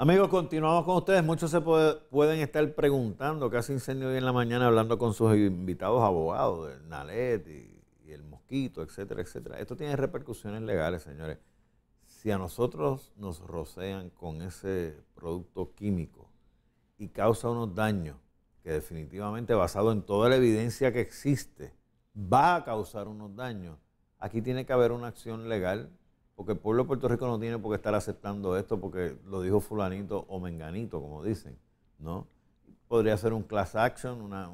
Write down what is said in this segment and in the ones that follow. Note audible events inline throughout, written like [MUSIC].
Amigos, continuamos con ustedes. Muchos se pueden estar preguntando, casi incendio hoy en la mañana hablando con sus invitados abogados, el Nalet y, y el Mosquito, etcétera, etcétera. Esto tiene repercusiones legales, señores. Si a nosotros nos rocean con ese producto químico y causa unos daños que definitivamente basado en toda la evidencia que existe, va a causar unos daños. Aquí tiene que haber una acción legal porque el pueblo de Puerto Rico no tiene por qué estar aceptando esto porque lo dijo fulanito o menganito, como dicen, ¿no? Podría ser un class action, una,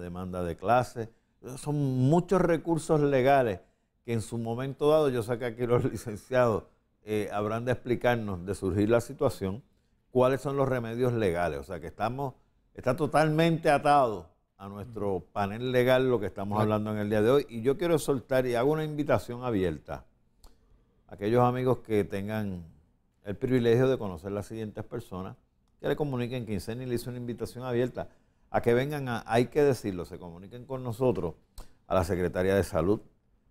demanda de clase. Son muchos recursos legales que en su momento dado, yo sé que aquí los [LAUGHS] licenciados eh, habrán de explicarnos de surgir la situación, cuáles son los remedios legales. O sea, que estamos, está totalmente atado a nuestro panel legal lo que estamos hablando en el día de hoy. Y yo quiero soltar y hago una invitación abierta aquellos amigos que tengan el privilegio de conocer las siguientes personas, que le comuniquen que y le hizo una invitación abierta a que vengan a, hay que decirlo, se comuniquen con nosotros, a la Secretaría de Salud,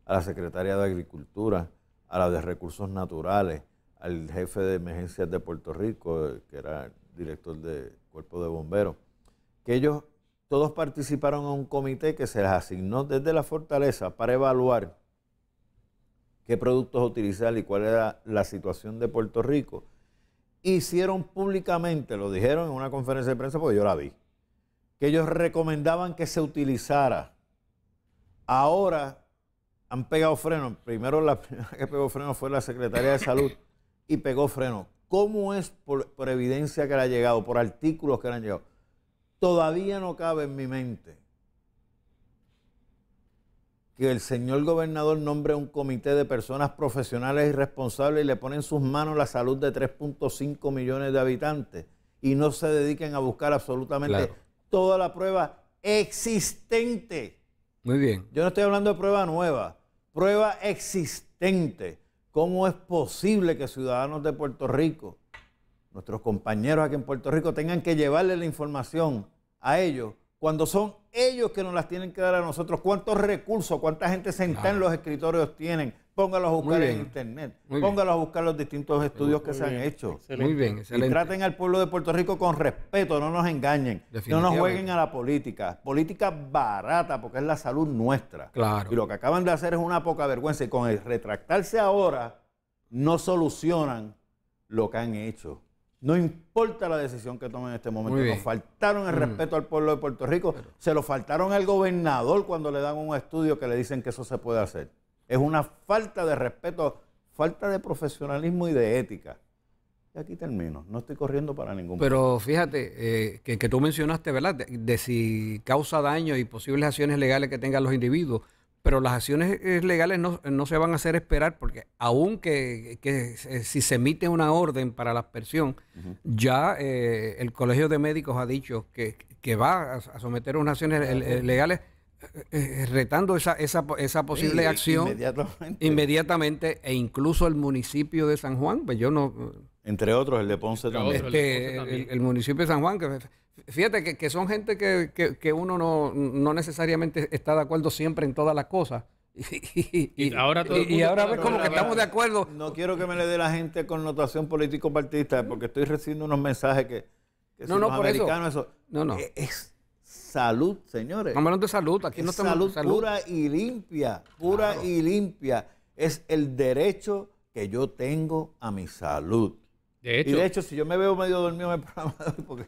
a la Secretaría de Agricultura, a la de Recursos Naturales, al jefe de emergencias de Puerto Rico, eh, que era director de Cuerpo de Bomberos, que ellos todos participaron a un comité que se les asignó desde la fortaleza para evaluar qué productos utilizar y cuál era la situación de Puerto Rico, hicieron públicamente, lo dijeron en una conferencia de prensa porque yo la vi, que ellos recomendaban que se utilizara. Ahora han pegado freno. Primero la [LAUGHS] primera que pegó freno fue la Secretaría de salud y pegó freno. ¿Cómo es por, por evidencia que le ha llegado, por artículos que le han llegado? Todavía no cabe en mi mente que el señor gobernador nombre un comité de personas profesionales y responsables y le pone en sus manos la salud de 3.5 millones de habitantes y no se dediquen a buscar absolutamente toda la prueba existente. Muy bien. Yo no estoy hablando de prueba nueva, prueba existente. ¿Cómo es posible que ciudadanos de Puerto Rico, nuestros compañeros aquí en Puerto Rico, tengan que llevarle la información a ellos cuando son ellos que nos las tienen que dar a nosotros. ¿Cuántos recursos, cuánta gente sentada en los escritorios tienen? Póngalos a buscar en internet. Póngalos a buscar los distintos estudios que se han hecho. Muy bien, Y traten al pueblo de Puerto Rico con respeto, no nos engañen. No nos jueguen a la política. Política barata, porque es la salud nuestra. Claro. Y lo que acaban de hacer es una poca vergüenza. Y con el retractarse ahora, no solucionan lo que han hecho. No importa la decisión que tomen en este momento. Nos faltaron el mm. respeto al pueblo de Puerto Rico. Se lo faltaron al gobernador cuando le dan un estudio que le dicen que eso se puede hacer. Es una falta de respeto, falta de profesionalismo y de ética. Y aquí termino. No estoy corriendo para ningún Pero fíjate, eh, que, tú mencionaste, ¿verdad? de si causa daño y posibles acciones legales que tengan los individuos pero las acciones eh, legales no, se van a hacer esperar porque aunque que, si se emite una orden para la aspersión, ya eh, el Colegio de Médicos ha dicho que, que va a someter unas acciones eh, legales retando esa, esa, esa posible acción inmediatamente. inmediatamente. e incluso el municipio de San Juan, pues yo no entre otros, el de Ponce también. Este, el, municipio de San Juan, que fíjate que, son gente que, uno no, necesariamente está de acuerdo siempre en todas las cosas. [LAUGHS] Y, ahora, y, ves como que estamos de acuerdo. No quiero que me le dé la gente connotación político-partista, porque estoy recibiendo unos mensajes que, que no, no, americanos, No, no. E-, es, salud, señores. Estamos de salud. Aquí no estamos salud, pura y limpia. Pura y limpia. Es el derecho que yo tengo a mi salud hecho. Y de hecho, si yo me veo medio dormido me el porque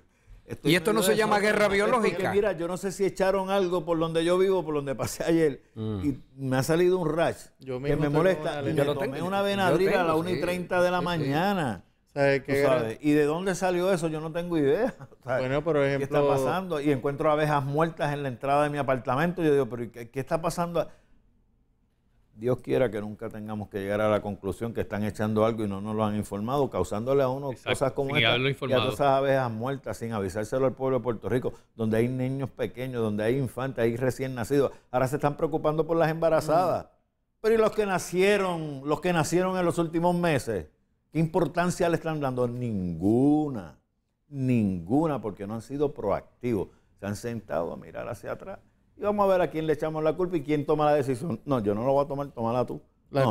y esto no se llama guerra biológica. mira, yo no sé si echaron algo por donde yo vivo, por donde pasé ayer, mm. y me ha salido un rash que me molesta. me tomé una venadrina a las 1 y 30 de la mañana. ¿Sabes qué ¿Y de dónde salió eso? Yo no tengo idea. [LAUGHS] Bueno, por ejemplo... ¿Qué está pasando? Y encuentro abejas muertas en la entrada de mi apartamento. Y yo digo, ¿pero qué, qué está pasando? Dios quiera que nunca tengamos que llegar a la conclusión que están echando algo y no nos lo han informado, causándole a uno cosas como estas, y a todas esas abejas muertas sin avisárselo al pueblo de Puerto Rico, donde hay niños pequeños, donde hay infantes, hay recién nacidos. Ahora se están preocupando por las embarazadas. Mm. Pero ¿y los que nacieron, los que nacieron en los últimos meses? ¿Qué importancia le están dando? Ninguna, ninguna, porque no han sido proactivos. Se han sentado a mirar hacia atrás y vamos a ver a quién le echamos la culpa y quién toma la decisión. No, yo no lo voy a tomar, tómala tú. La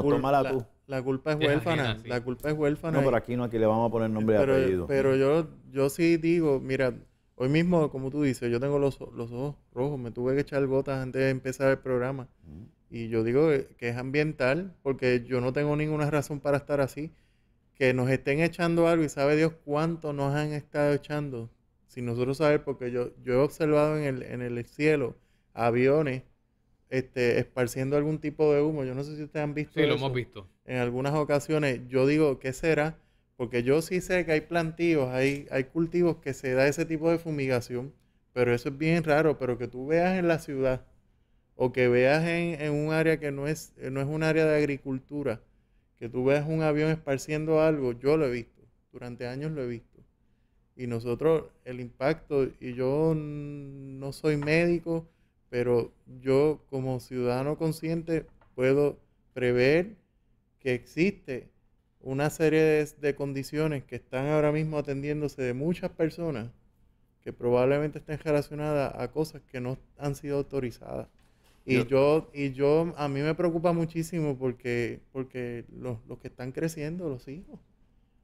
culpa es huérfana, la culpa es huérfana. No, pero aquí no, aquí le vamos a poner nombre pero, y apellido. Pero yo, yo sí digo, mira, hoy mismo, como tú dices, yo tengo los, ojos rojos, me tuve que echar gotas antes de empezar el programa. Mm. Y yo digo que es ambiental, porque yo no tengo ninguna razón para estar así. Que nos estén echando algo y sabe Dios cuánto nos han estado echando. Si nosotros saber, porque yo, yo he observado en el, en el cielo aviones este, esparciendo algún tipo de humo. Yo no sé si ustedes han visto. Sí, lo hemos visto. En algunas ocasiones yo digo, ¿qué será? Porque yo sí sé que hay plantíos, hay, hay cultivos que se da ese tipo de fumigación, pero eso es bien raro, pero que tú veas en la ciudad o que veas en, en un área que no es, eh, no es un área de agricultura, que tú veas un avión esparciendo algo, yo lo he visto, durante años lo he visto. Y nosotros, el impacto, y yo no soy médico, pero yo como ciudadano consciente puedo prever que existe una serie de, condiciones que están ahora mismo atendiéndose de muchas personas que probablemente estén relacionadas a cosas que no han sido autorizadas. Y yo, y yo a mí me preocupa muchísimo porque, porque los, los que están creciendo, los hijos,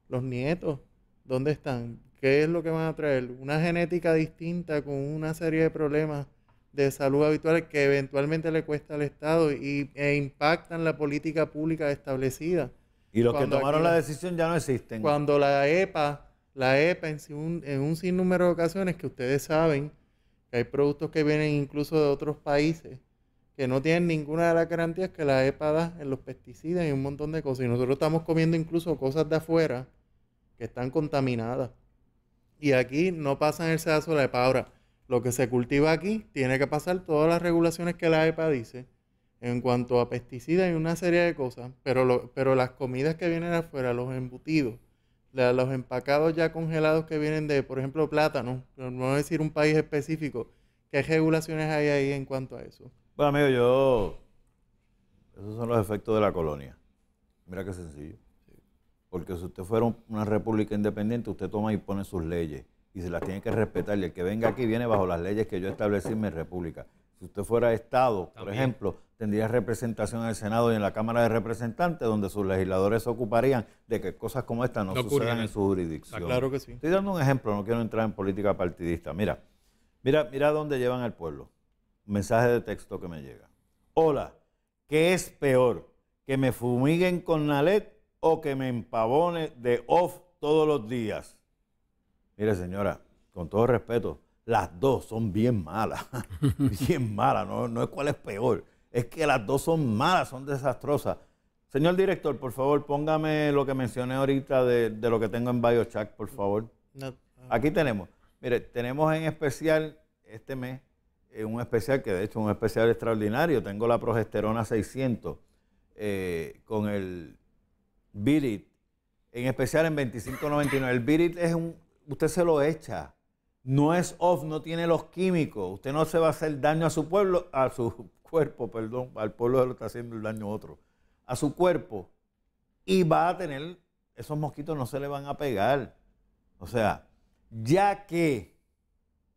los nietos, ¿dónde están? ¿Qué es lo que van a traer? Una genética distinta con una serie de problemas de salud habitual que eventualmente le cuesta al Estado y, e impactan la política pública establecida. Y los que tomaron la decisión ya no existen. Cuando la EPA, la EPA en un, en un sinnúmero de ocasiones que ustedes saben que hay productos que vienen incluso de otros países que no tienen ninguna de las garantías que la EPA da en los pesticidas y un montón de cosas. Y nosotros estamos comiendo incluso cosas de afuera que están contaminadas. Y aquí no pasan el sedazo de la EPA. Ahora, lo que se cultiva aquí tiene que pasar todas las regulaciones que la EPA dice en cuanto a pesticidas y una serie de cosas, pero, pero las comidas que vienen afuera, los embutidos, los empacados ya congelados que vienen de, por ejemplo, plátano, no voy a decir un país específico, ¿qué regulaciones hay ahí en cuanto a eso? Bueno, amigo, yo... Esos son los efectos de la colonia. Mira qué sencillo. Porque si usted fuera una república independiente, usted toma y pone sus leyes y se las tiene que respetar. Y el que venga aquí viene bajo las leyes que yo establecí en mi república. Si usted fuera Estado, por ejemplo, tendría representación en el Senado y en la Cámara de Representantes, donde sus legisladores se ocuparían de que cosas como esta no, sucedan en su jurisdicción. claro que sí. Estoy dando un ejemplo, no quiero entrar en política partidista. Mira, mira, mira dónde llevan al pueblo. mensaje de texto que me llega. Hola, ¿qué es peor? ¿Que me fumiguen con Nalet o que me empavone de off todos los días? Mire, señora, con todo respeto, las dos son bien malas. [LAUGHS] bien malas, no, es cuál es peor. Es que las dos son malas, son desastrosas. Señor director, por favor, póngame lo que mencioné ahorita de, lo que tengo en BioChack, por favor. Aquí tenemos. Mire, tenemos en especial este mes eh, un especial que de hecho es un especial extraordinario. Tengo la progesterona 600 eh, con el Birit, en especial en 25.99. El Birit es un usted se lo echa. No es off, no tiene los químicos. Usted no se va a hacer daño a su pueblo, a su [LAUGHS] cuerpo, perdón, al pueblo se lo está haciendo el daño a otro, a su cuerpo. Y va a tener, esos mosquitos no se le van a pegar. O sea, ya que,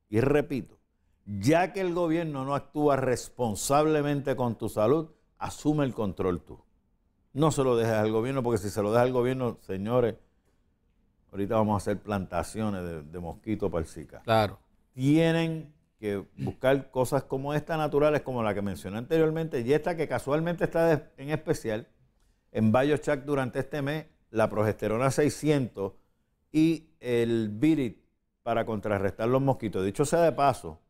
y repito, ya que el gobierno no actúa responsablemente con tu salud, asume el control tú. No se lo dejes al gobierno, porque si se lo dejas al gobierno, señores, Ahorita vamos a hacer plantaciones de, mosquitos para el Zika. Claro. Tienen que buscar cosas como esta naturales, como la que mencioné anteriormente, y esta que casualmente está en especial en Chac durante este mes, la progesterona 600 y el Virit para contrarrestar los mosquitos. Dicho sea de paso,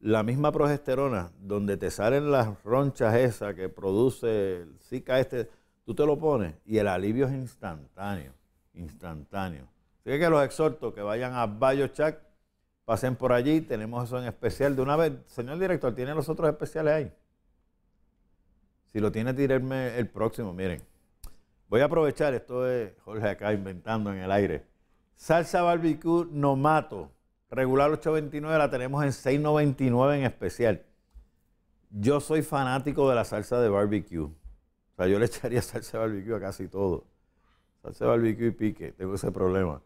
la misma progesterona, donde te salen las ronchas esas que produce el Zika este, tú te lo pones y el alivio es instantáneo, instantáneo. Así que los exhorto que vayan a Bayo BioChat, pasen por allí, tenemos eso en especial. De una vez, señor director, ¿tiene los otros especiales ahí? Si lo tiene, tírenme el próximo, miren. Voy a aprovechar, esto es Jorge acá inventando en el aire. Salsa barbecue no mato. regular 8.29, la tenemos en 6.99 en especial. Yo soy fanático de la salsa de barbecue. O sea, yo le echaría [LAUGHS] salsa de barbecue a casi todo. Salsa de barbecue y pique, tengo ese problema.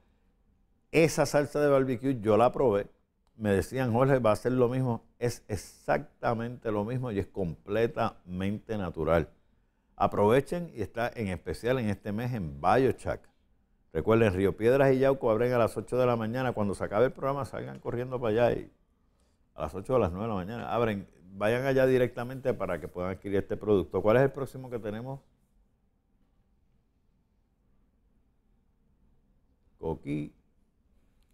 Esa salsa de barbecue yo la probé. Me decían, Jorge, va a ser lo mismo. Es exactamente lo mismo y es completamente natural. Aprovechen y está en especial en este mes en Bayochac. Recuerden, Río Piedras y Yauco abren a las 8 de la mañana. Cuando se acabe el programa, salgan corriendo para allá y a las 8 o a las 9 de la mañana abren. Vayan allá directamente para que puedan adquirir este producto. ¿Cuál es el próximo que tenemos? Coquí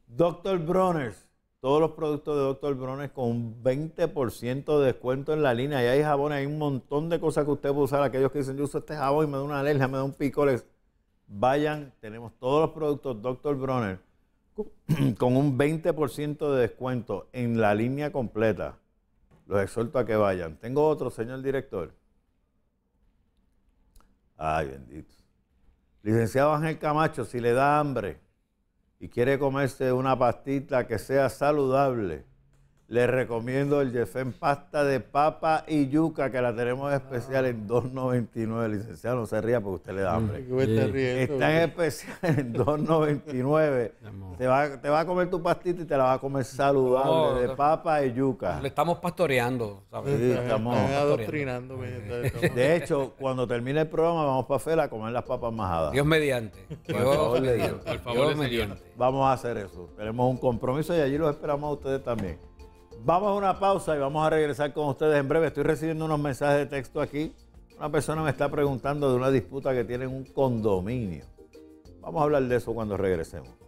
Dr. Bronner's, todos los productos de Dr. Bronner con un 20% de descuento en la línea. Y hay jabones, hay un montón de cosas que usted puede usar. Aquellos que dicen, yo uso este jabón y me da una alergia, me da un picoles. Vayan, tenemos todos los productos Dr. Bronner [CLEARS THROAT] con un 20% de descuento en la línea completa. Los exhorto a que vayan. Tengo otro, señor director. Ay, bendito. Licenciado Ángel Camacho, si le da hambre, y quiere comerse una pastita que sea saludable, les recomiendo el jefén Pasta de Papa y Yuca, que la tenemos especial en 2.99. Licenciado, no se ría porque usted le da hambre. Está en especial en 2.99. [LAUGHS] te, va, a comer tu pastita y te la va a comer saludable de papa y yuca. Le estamos pastoreando, ¿sabes? estamos adoctrinando. [LAUGHS] De hecho, cuando termine el programa, vamos para Fela a comer las papas majadas. Dios mediante. [LAUGHS] Por favor, Dios, mediante. Vamos a hacer eso. Tenemos un compromiso y allí los esperamos a ustedes también. Vamos a una pausa y vamos a regresar con ustedes en breve. Estoy recibiendo unos mensajes de texto aquí. Una persona me está preguntando de una disputa que tiene en un condominio. Vamos a hablar de eso cuando regresemos.